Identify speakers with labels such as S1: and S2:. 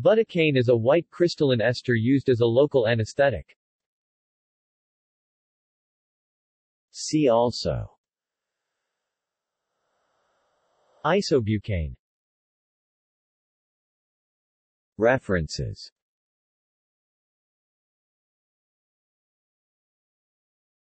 S1: Butacane is a white crystalline ester used as a local anesthetic. See also Isobutane References